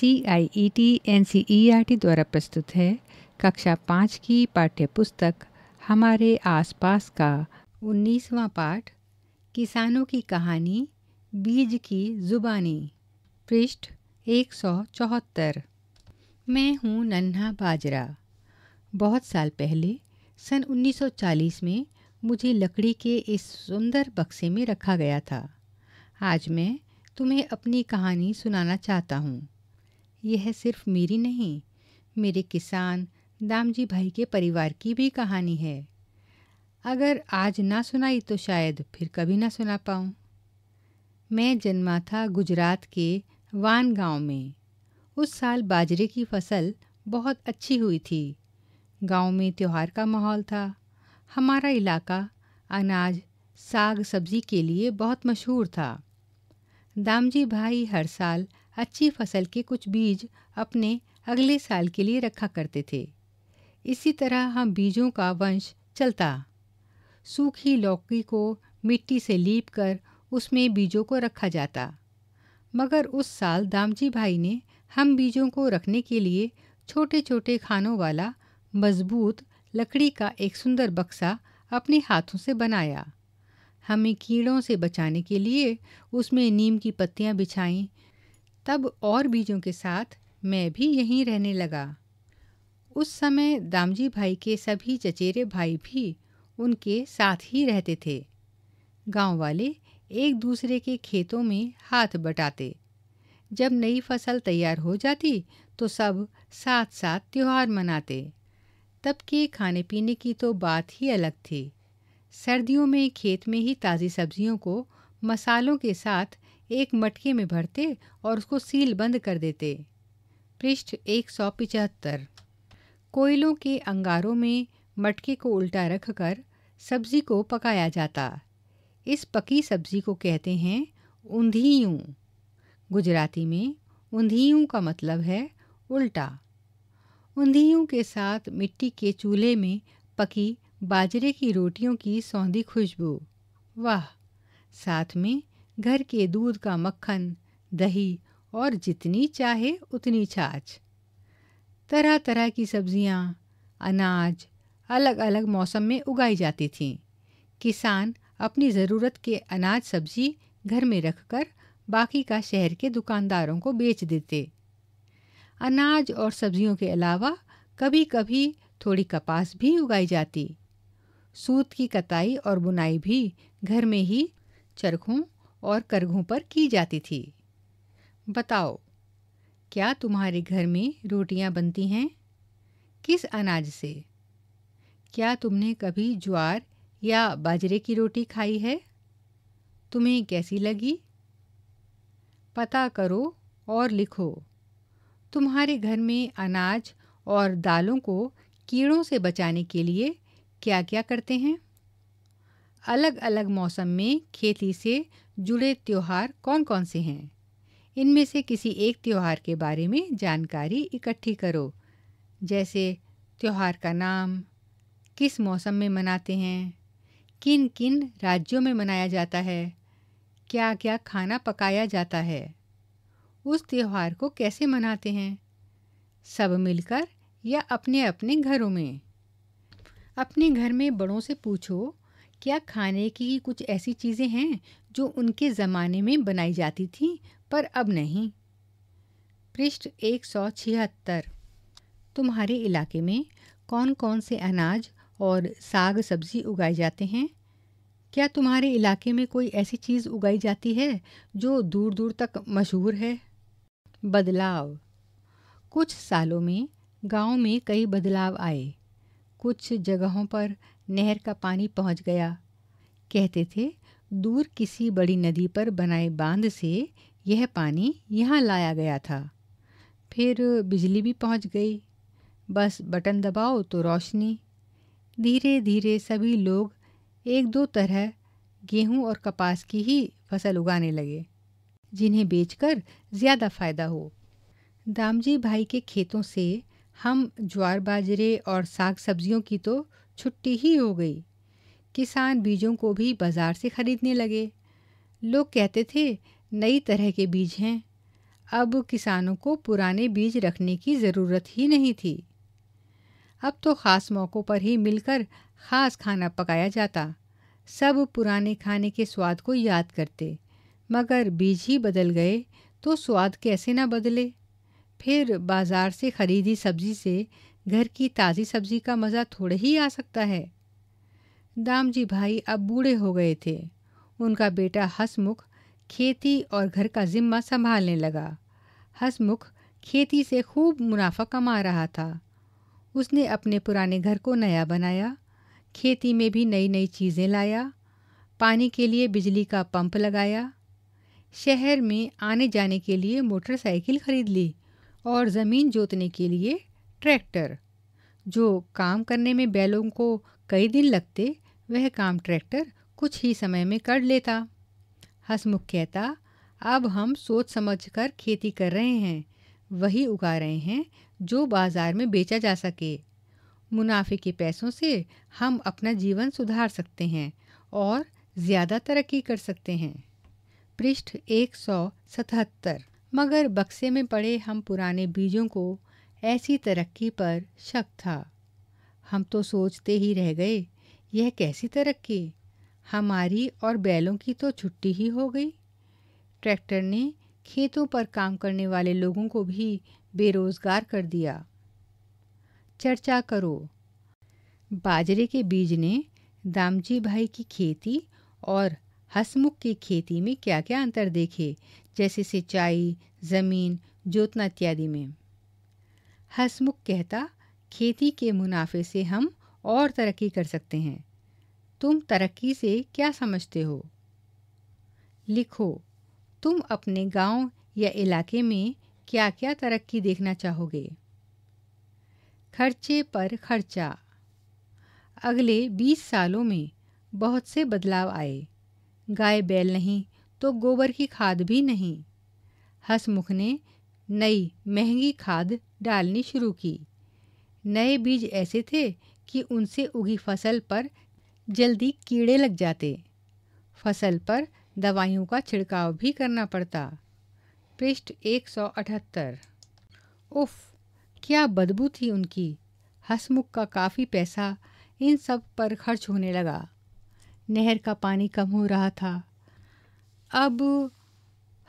C I E T N C E R T द्वारा प्रस्तुत है कक्षा पाँच की पाठ्य पुस्तक हमारे आसपास का उन्नीसवां पाठ किसानों की कहानी बीज की जुबानी पृष्ठ एक सौ चौहत्तर मैं हूँ नन्हा बाजरा बहुत साल पहले सन 1940 में मुझे लकड़ी के इस सुंदर बक्से में रखा गया था आज मैं तुम्हें अपनी कहानी सुनाना चाहता हूँ यह सिर्फ मेरी नहीं मेरे किसान दामजी भाई के परिवार की भी कहानी है अगर आज ना सुनाई तो शायद फिर कभी ना सुना पाऊँ मैं जन्मा था गुजरात के वान गांव में उस साल बाजरे की फसल बहुत अच्छी हुई थी गांव में त्यौहार का माहौल था हमारा इलाका अनाज साग सब्जी के लिए बहुत मशहूर था दामजी भाई हर साल अच्छी फसल के कुछ बीज अपने अगले साल के लिए रखा करते थे इसी तरह हम बीजों का वंश चलता सूखी लौकी को मिट्टी से लीप कर उसमें बीजों को रखा जाता मगर उस साल दामजी भाई ने हम बीजों को रखने के लिए छोटे छोटे खानों वाला मजबूत लकड़ी का एक सुंदर बक्सा अपने हाथों से बनाया हमें कीड़ों से बचाने के लिए उसमें नीम की पत्तियाँ बिछाईं तब और बीजों के साथ मैं भी यहीं रहने लगा उस समय दामजी भाई के सभी चचेरे भाई भी उनके साथ ही रहते थे गांव वाले एक दूसरे के खेतों में हाथ बटाते जब नई फसल तैयार हो जाती तो सब साथ साथ त्यौहार मनाते तब के खाने पीने की तो बात ही अलग थी सर्दियों में खेत में ही ताज़ी सब्जियों को मसालों के साथ एक मटके में भरते और उसको सील बंद कर देते पृष्ठ एक सौ पिचहत्तर कोयलों के अंगारों में मटके को उल्टा रखकर सब्जी को पकाया जाता इस पकी सब्जी को कहते हैं ऊंधियूँ गुजराती में ऊंधियूँ का मतलब है उल्टा ऊंधियों के साथ मिट्टी के चूल्हे में पकी बाजरे की रोटियों की सौंधी खुशबू वाह साथ में घर के दूध का मक्खन दही और जितनी चाहे उतनी छाछ तरह तरह की सब्जियां, अनाज अलग अलग मौसम में उगाई जाती थीं किसान अपनी ज़रूरत के अनाज सब्जी घर में रखकर बाकी का शहर के दुकानदारों को बेच देते अनाज और सब्जियों के अलावा कभी कभी थोड़ी कपास भी उगाई जाती सूत की कताई और बुनाई भी घर में ही चरखों और करघों पर की जाती थी बताओ क्या तुम्हारे घर में रोटियां बनती हैं किस अनाज से क्या तुमने कभी ज्वार या बाजरे की रोटी खाई है तुम्हें कैसी लगी पता करो और लिखो तुम्हारे घर में अनाज और दालों को कीड़ों से बचाने के लिए क्या क्या करते हैं अलग अलग मौसम में खेती से जुड़े त्यौहार कौन कौन से हैं इनमें से किसी एक त्यौहार के बारे में जानकारी इकट्ठी करो जैसे त्यौहार का नाम किस मौसम में मनाते हैं किन किन राज्यों में मनाया जाता है क्या क्या खाना पकाया जाता है उस त्यौहार को कैसे मनाते हैं सब मिलकर या अपने अपने घरों में अपने घर में बड़ों से पूछो क्या खाने की कुछ ऐसी चीज़ें हैं जो उनके ज़माने में बनाई जाती थी पर अब नहीं पृष्ठ एक सौ छिहत्तर तुम्हारे इलाके में कौन कौन से अनाज और साग सब्जी उगाए जाते हैं क्या तुम्हारे इलाके में कोई ऐसी चीज़ उगाई जाती है जो दूर दूर तक मशहूर है बदलाव कुछ सालों में गांव में कई बदलाव आए कुछ जगहों पर नहर का पानी पहुंच गया कहते थे दूर किसी बड़ी नदी पर बनाए बांध से यह पानी यहाँ लाया गया था फिर बिजली भी पहुँच गई बस बटन दबाओ तो रोशनी धीरे धीरे सभी लोग एक दो तरह गेहूं और कपास की ही फसल उगाने लगे जिन्हें बेचकर ज़्यादा फ़ायदा हो दामजी भाई के खेतों से हम ज्वार बाजरे और साग सब्जियों की तो छुट्टी ही हो गई किसान बीजों को भी बाज़ार से ख़रीदने लगे लोग कहते थे नई तरह के बीज हैं अब किसानों को पुराने बीज रखने की ज़रूरत ही नहीं थी अब तो ख़ास मौक़ों पर ही मिलकर ख़ास खाना पकाया जाता सब पुराने खाने के स्वाद को याद करते मगर बीज ही बदल गए तो स्वाद कैसे ना बदले फिर बाज़ार से ख़रीदी सब्ज़ी से घर की ताज़ी सब्ज़ी का मज़ा थोड़े ही आ सकता है दामजी भाई अब बूढ़े हो गए थे उनका बेटा हसमुख खेती और घर का ज़िम्मा संभालने लगा हसमुख खेती से खूब मुनाफा कमा रहा था उसने अपने पुराने घर को नया बनाया खेती में भी नई नई चीज़ें लाया पानी के लिए बिजली का पंप लगाया शहर में आने जाने के लिए मोटरसाइकिल खरीद ली और ज़मीन जोतने के लिए ट्रैक्टर जो काम करने में बैलों को कई दिन लगते वह काम ट्रैक्टर कुछ ही समय में कर लेता हसमुख कहता अब हम सोच समझ कर खेती कर रहे हैं वही उगा रहे हैं जो बाज़ार में बेचा जा सके मुनाफे के पैसों से हम अपना जीवन सुधार सकते हैं और ज़्यादा तरक्की कर सकते हैं पृष्ठ एक सौ सतहत्तर मगर बक्से में पड़े हम पुराने बीजों को ऐसी तरक्की पर शक था हम तो सोचते ही रह गए यह कैसी तरक्की हमारी और बैलों की तो छुट्टी ही हो गई ट्रैक्टर ने खेतों पर काम करने वाले लोगों को भी बेरोज़गार कर दिया चर्चा करो बाजरे के बीज ने दामजी भाई की खेती और हसमुख की खेती में क्या क्या अंतर देखे जैसे सिंचाई ज़मीन जोतना इत्यादि में हसमुख कहता खेती के मुनाफे से हम और तरक्की कर सकते हैं तुम तरक्की से क्या समझते हो लिखो तुम अपने गांव या इलाके में क्या क्या तरक्की देखना चाहोगे खर्चे पर खर्चा अगले 20 सालों में बहुत से बदलाव आए गाय बैल नहीं तो गोबर की खाद भी नहीं हसमुख ने नई महंगी खाद डालनी शुरू की नए बीज ऐसे थे कि उनसे उगी फसल पर जल्दी कीड़े लग जाते फसल पर दवाइयों का छिड़काव भी करना पड़ता पृष्ठ एक सौ अठहत्तर उफ क्या बदबू थी उनकी हसमुख का काफ़ी पैसा इन सब पर खर्च होने लगा नहर का पानी कम हो रहा था अब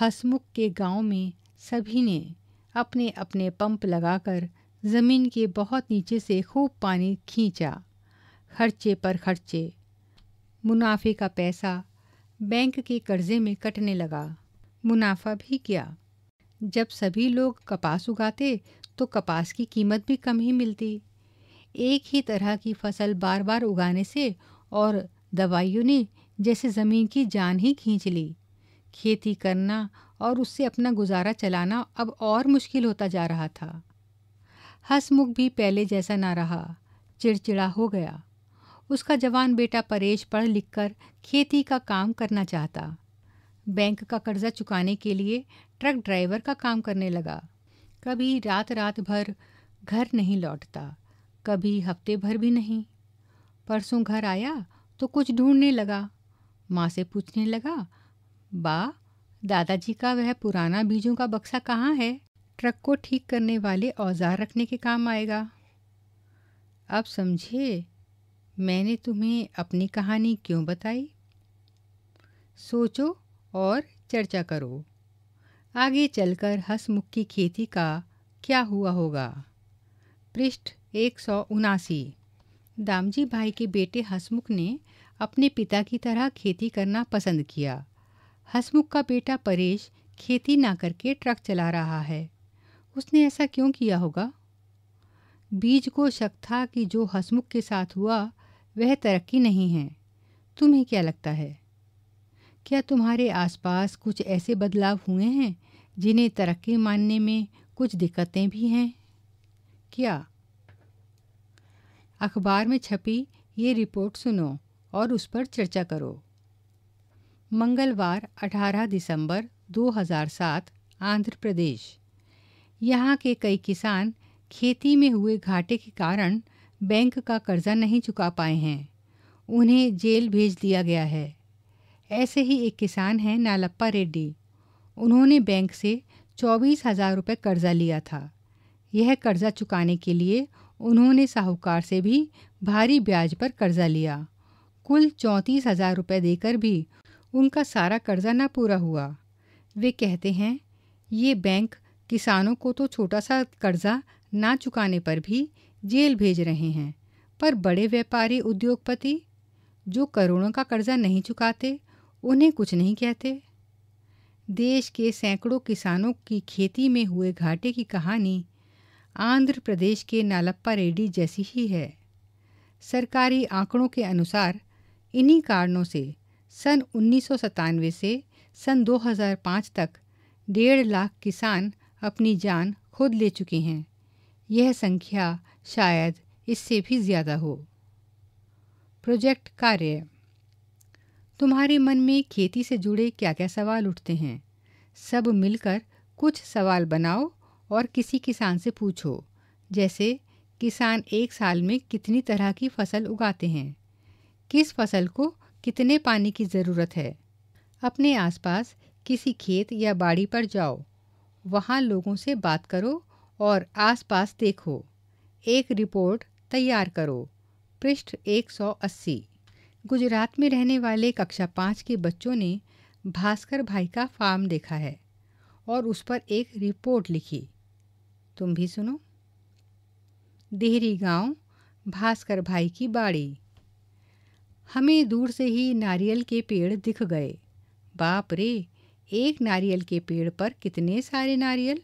हसमुख के गांव में सभी ने अपने अपने पंप लगाकर ज़मीन के बहुत नीचे से खूब पानी खींचा खर्चे पर खर्चे मुनाफे का पैसा बैंक के कर्जे में कटने लगा मुनाफा भी किया जब सभी लोग कपास उगाते तो कपास की कीमत भी कम ही मिलती एक ही तरह की फसल बार बार उगाने से और दवाइयों ने जैसे ज़मीन की जान ही खींच ली खेती करना और उससे अपना गुजारा चलाना अब और मुश्किल होता जा रहा था हसमुख भी पहले जैसा ना रहा चिड़चिड़ा हो गया उसका जवान बेटा परेश पढ़ लिख कर खेती का काम करना चाहता बैंक का कर्जा चुकाने के लिए ट्रक ड्राइवर का काम करने लगा कभी रात रात भर घर नहीं लौटता कभी हफ्ते भर भी नहीं परसों घर आया तो कुछ ढूंढने लगा माँ से पूछने लगा बा दादाजी का वह पुराना बीजों का बक्सा कहाँ है ट्रक को ठीक करने वाले औजार रखने के काम आएगा अब समझे मैंने तुम्हें अपनी कहानी क्यों बताई सोचो और चर्चा करो आगे चलकर हंसमुख की खेती का क्या हुआ होगा पृष्ठ एक सौ उनासी दामजी भाई के बेटे हसमुख ने अपने पिता की तरह खेती करना पसंद किया हसमुख का बेटा परेश खेती ना करके ट्रक चला रहा है उसने ऐसा क्यों किया होगा बीज को शक था कि जो हसमुख के साथ हुआ वह तरक्की नहीं है तुम्हें क्या लगता है क्या तुम्हारे आसपास कुछ ऐसे बदलाव हुए हैं जिन्हें तरक्की मानने में कुछ दिक्कतें भी हैं क्या अखबार में छपी ये रिपोर्ट सुनो और उस पर चर्चा करो मंगलवार 18 दिसंबर 2007 आंध्र प्रदेश यहाँ के कई किसान खेती में हुए घाटे के कारण बैंक का कर्जा नहीं चुका पाए हैं उन्हें जेल भेज दिया गया है ऐसे ही एक किसान हैं नालप्पा रेड्डी उन्होंने बैंक से चौबीस हज़ार रुपये कर्ज़ा लिया था यह कर्ज़ा चुकाने के लिए उन्होंने साहूकार से भी भारी ब्याज पर कर्जा लिया कुल चौंतीस हज़ार रुपये देकर भी उनका सारा कर्जा ना पूरा हुआ वे कहते हैं ये बैंक किसानों को तो छोटा सा कर्जा ना चुकाने पर भी जेल भेज रहे हैं पर बड़े व्यापारी उद्योगपति जो करोड़ों का कर्जा नहीं चुकाते उन्हें कुछ नहीं कहते देश के सैकड़ों किसानों की खेती में हुए घाटे की कहानी आंध्र प्रदेश के नालप्पा रेड्डी जैसी ही है सरकारी आंकड़ों के अनुसार इन्हीं कारणों से सन उन्नीस से सन 2005 तक डेढ़ लाख किसान अपनी जान खुद ले चुके हैं यह संख्या शायद इससे भी ज़्यादा हो प्रोजेक्ट कार्य तुम्हारे मन में खेती से जुड़े क्या क्या सवाल उठते हैं सब मिलकर कुछ सवाल बनाओ और किसी किसान से पूछो जैसे किसान एक साल में कितनी तरह की फसल उगाते हैं किस फसल को कितने पानी की ज़रूरत है अपने आसपास किसी खेत या बाड़ी पर जाओ वहाँ लोगों से बात करो और आसपास देखो एक रिपोर्ट तैयार करो पृष्ठ 180 गुजरात में रहने वाले कक्षा पाँच के बच्चों ने भास्कर भाई का फार्म देखा है और उस पर एक रिपोर्ट लिखी तुम भी सुनो देहरी गांव भास्कर भाई की बाड़ी हमें दूर से ही नारियल के पेड़ दिख गए बाप रे एक नारियल के पेड़ पर कितने सारे नारियल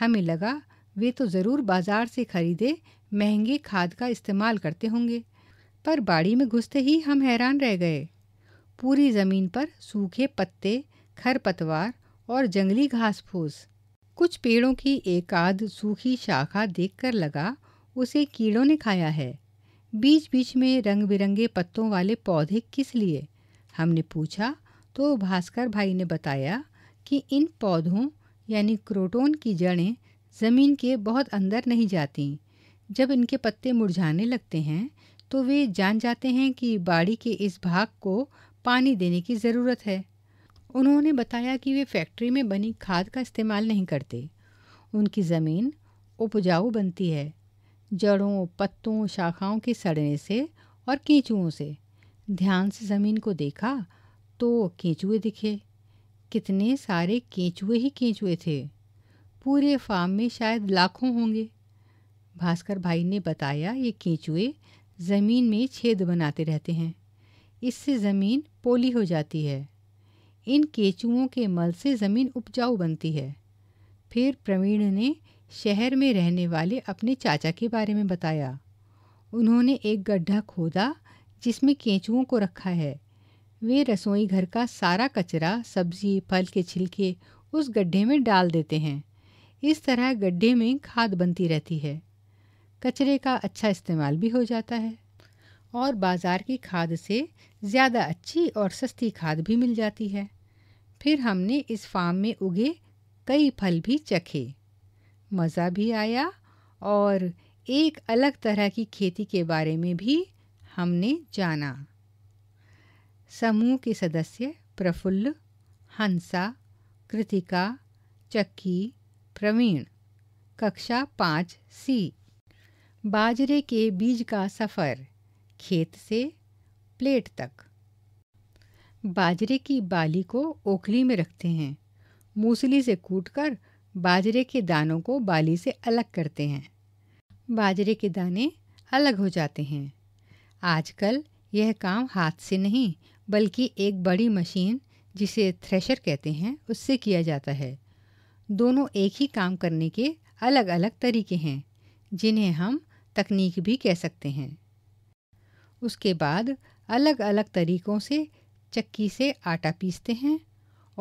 हमें लगा वे तो ज़रूर बाज़ार से ख़रीदे महंगे खाद का इस्तेमाल करते होंगे पर बाड़ी में घुसते ही हम हैरान रह गए पूरी ज़मीन पर सूखे पत्ते खरपतवार और जंगली घास फूस कुछ पेड़ों की एक आध सूखी शाखा देखकर लगा उसे कीड़ों ने खाया है बीच बीच में रंग बिरंगे पत्तों वाले पौधे किस लिए हमने पूछा तो भास्कर भाई ने बताया कि इन पौधों यानी क्रोटोन की जड़ें ज़मीन के बहुत अंदर नहीं जाती जब इनके पत्ते मुरझाने लगते हैं तो वे जान जाते हैं कि बाड़ी के इस भाग को पानी देने की ज़रूरत है उन्होंने बताया कि वे फैक्ट्री में बनी खाद का इस्तेमाल नहीं करते उनकी ज़मीन उपजाऊ बनती है जड़ों पत्तों शाखाओं के सड़ने से और कीचुओं से ध्यान से ज़मीन को देखा तो केंचुए दिखे कितने सारे केंचुए ही केंचुए थे पूरे फार्म में शायद लाखों होंगे भास्कर भाई ने बताया ये केंचुए ज़मीन में छेद बनाते रहते हैं इससे ज़मीन पोली हो जाती है इन केचुओं के मल से ज़मीन उपजाऊ बनती है फिर प्रवीण ने शहर में रहने वाले अपने चाचा के बारे में बताया उन्होंने एक गड्ढा खोदा जिसमें केंचुओं को रखा है वे रसोई घर का सारा कचरा सब्जी फल के छिलके उस गड्ढे में डाल देते हैं इस तरह गड्ढे में खाद बनती रहती है कचरे का अच्छा इस्तेमाल भी हो जाता है और बाज़ार की खाद से ज़्यादा अच्छी और सस्ती खाद भी मिल जाती है फिर हमने इस फार्म में उगे कई फल भी चखे मज़ा भी आया और एक अलग तरह की खेती के बारे में भी हमने जाना समूह के सदस्य प्रफुल्ल हंसा कृतिका चक्की प्रवीण कक्षा पाँच सी बाजरे के बीज का सफ़र खेत से प्लेट तक बाजरे की बाली को ओखली में रखते हैं मूसली से कूटकर बाजरे के दानों को बाली से अलग करते हैं बाजरे के दाने अलग हो जाते हैं आजकल यह काम हाथ से नहीं बल्कि एक बड़ी मशीन जिसे थ्रेशर कहते हैं उससे किया जाता है दोनों एक ही काम करने के अलग अलग तरीके हैं जिन्हें हम तकनीक भी कह सकते हैं उसके बाद अलग अलग तरीक़ों से चक्की से आटा पीसते हैं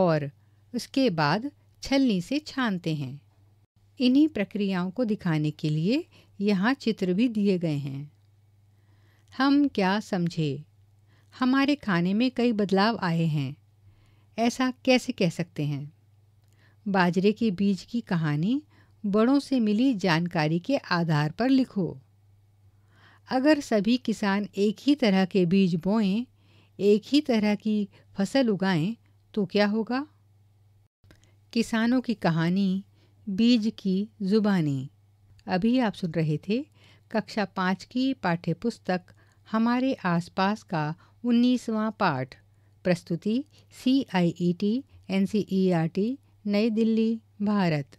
और उसके बाद छलनी से छानते हैं इन्हीं प्रक्रियाओं को दिखाने के लिए यहाँ चित्र भी दिए गए हैं हम क्या समझे हमारे खाने में कई बदलाव आए हैं ऐसा कैसे कह सकते हैं बाजरे के बीज की कहानी बड़ों से मिली जानकारी के आधार पर लिखो अगर सभी किसान एक ही तरह के बीज बोएं एक ही तरह की फसल उगाएं तो क्या होगा किसानों की कहानी बीज की ज़ुबानी अभी आप सुन रहे थे कक्षा पाँच की पाठ्यपुस्तक हमारे आसपास का उन्नीसवां पाठ प्रस्तुति C I E T N C E R T Nai Delhi Bharat